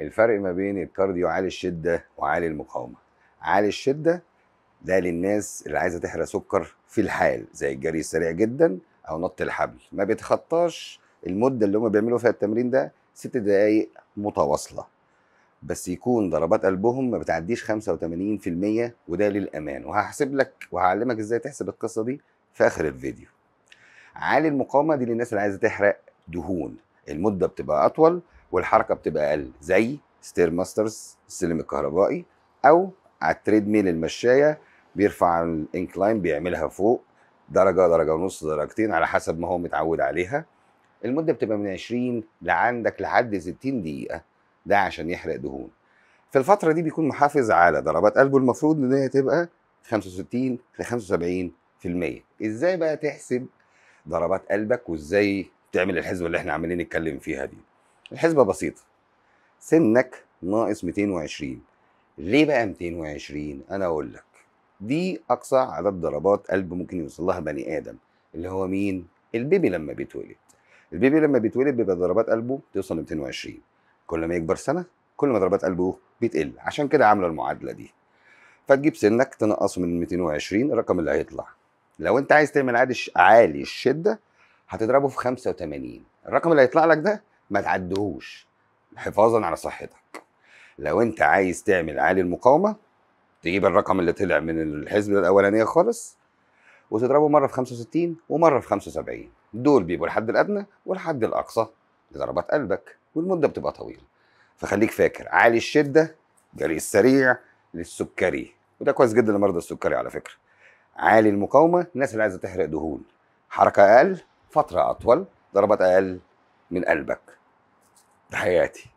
الفرق ما بين الكارديو عالي الشده وعالي المقاومه عالي الشده ده للناس اللي عايزه تحرق سكر في الحال زي الجري السريع جدا او نط الحبل ما بيتخطاش المده اللي هم بيعملوا فيها التمرين ده ست دقائق متواصله بس يكون ضربات قلبهم ما بتعديش 85% وده للامان وهحسب لك وهعلمك ازاي تحسب القصه دي في اخر الفيديو عالي المقاومه دي للناس اللي عايزه تحرق دهون المده بتبقى اطول والحركه بتبقى اقل زي ستير ماسترز السلم الكهربائي او على التريد ميل المشايه بيرفع الانكلاين بيعملها فوق درجه درجه ونص درجتين على حسب ما هو متعود عليها المده بتبقى من 20 لعندك لحد 60 دقيقه ده عشان يحرق دهون في الفتره دي بيكون محافظ على ضربات قلبه المفروض ان هي تبقى 65 ل 75% ازاي بقى تحسب ضربات قلبك وازاي تعمل الحسبه اللي احنا عمالين نتكلم فيها دي الحسبة بسيطة سنك ناقص 220 ليه بقى 220 انا اقول لك دي اقصى عدد ضربات قلب ممكن يوصل لها بني ادم اللي هو مين البيبي لما بيتولد البيبي لما بيتولد بيبقى ضربات قلبه توصل ل 220 كل ما يكبر سنه كل ما ضربات قلبه بتقل عشان كده عامله المعادله دي فتجيب سنك تنقصه من 220 الرقم اللي هيطلع لو انت عايز تعمل عادي عالي الشده هتضربه في 85 الرقم اللي هيطلع لك ده ما تعدهوش حفاظا على صحتك لو انت عايز تعمل عالي المقاومه تجيب الرقم اللي طلع من الحزب الاولانيه خالص وتضربه مره في 65 ومره في 75 دول بيبقوا الحد الادنى والحد الاقصى لضربات قلبك والمده بتبقى طويله فخليك فاكر عالي الشده جري السريع للسكري وده كويس جدا لمرضى السكري على فكره عالي المقاومه الناس اللي عايزه تحرق دهون حركه اقل فتره اطول ضربات اقل من قلبك بحياتي